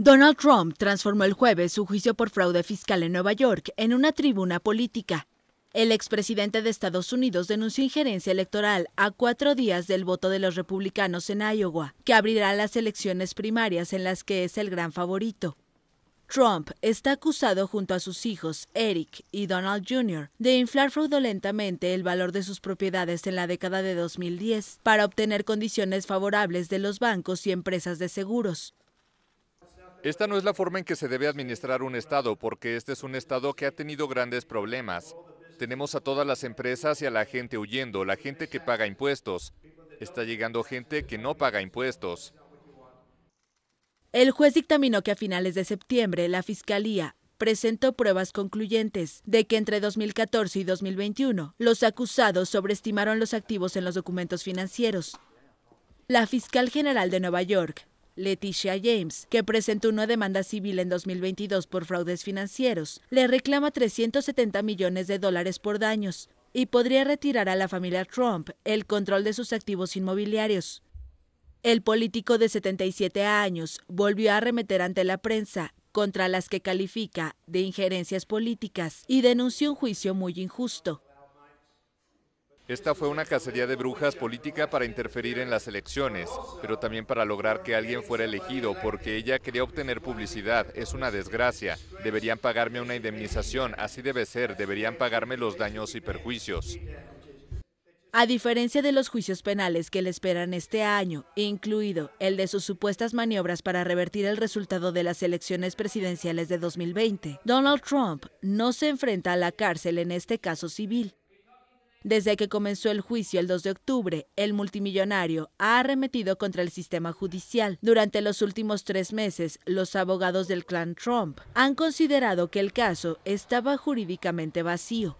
Donald Trump transformó el jueves su juicio por fraude fiscal en Nueva York en una tribuna política. El expresidente de Estados Unidos denunció injerencia electoral a cuatro días del voto de los republicanos en Iowa, que abrirá las elecciones primarias en las que es el gran favorito. Trump está acusado junto a sus hijos, Eric y Donald Jr., de inflar fraudulentamente el valor de sus propiedades en la década de 2010 para obtener condiciones favorables de los bancos y empresas de seguros. Esta no es la forma en que se debe administrar un Estado, porque este es un Estado que ha tenido grandes problemas. Tenemos a todas las empresas y a la gente huyendo, la gente que paga impuestos. Está llegando gente que no paga impuestos. El juez dictaminó que a finales de septiembre la Fiscalía presentó pruebas concluyentes de que entre 2014 y 2021 los acusados sobreestimaron los activos en los documentos financieros. La fiscal general de Nueva York, Leticia James, que presentó una demanda civil en 2022 por fraudes financieros, le reclama 370 millones de dólares por daños y podría retirar a la familia Trump el control de sus activos inmobiliarios. El político de 77 años volvió a arremeter ante la prensa contra las que califica de injerencias políticas y denunció un juicio muy injusto. Esta fue una cacería de brujas política para interferir en las elecciones, pero también para lograr que alguien fuera elegido, porque ella quería obtener publicidad. Es una desgracia. Deberían pagarme una indemnización, así debe ser. Deberían pagarme los daños y perjuicios. A diferencia de los juicios penales que le esperan este año, incluido el de sus supuestas maniobras para revertir el resultado de las elecciones presidenciales de 2020, Donald Trump no se enfrenta a la cárcel en este caso civil, desde que comenzó el juicio el 2 de octubre, el multimillonario ha arremetido contra el sistema judicial. Durante los últimos tres meses, los abogados del clan Trump han considerado que el caso estaba jurídicamente vacío.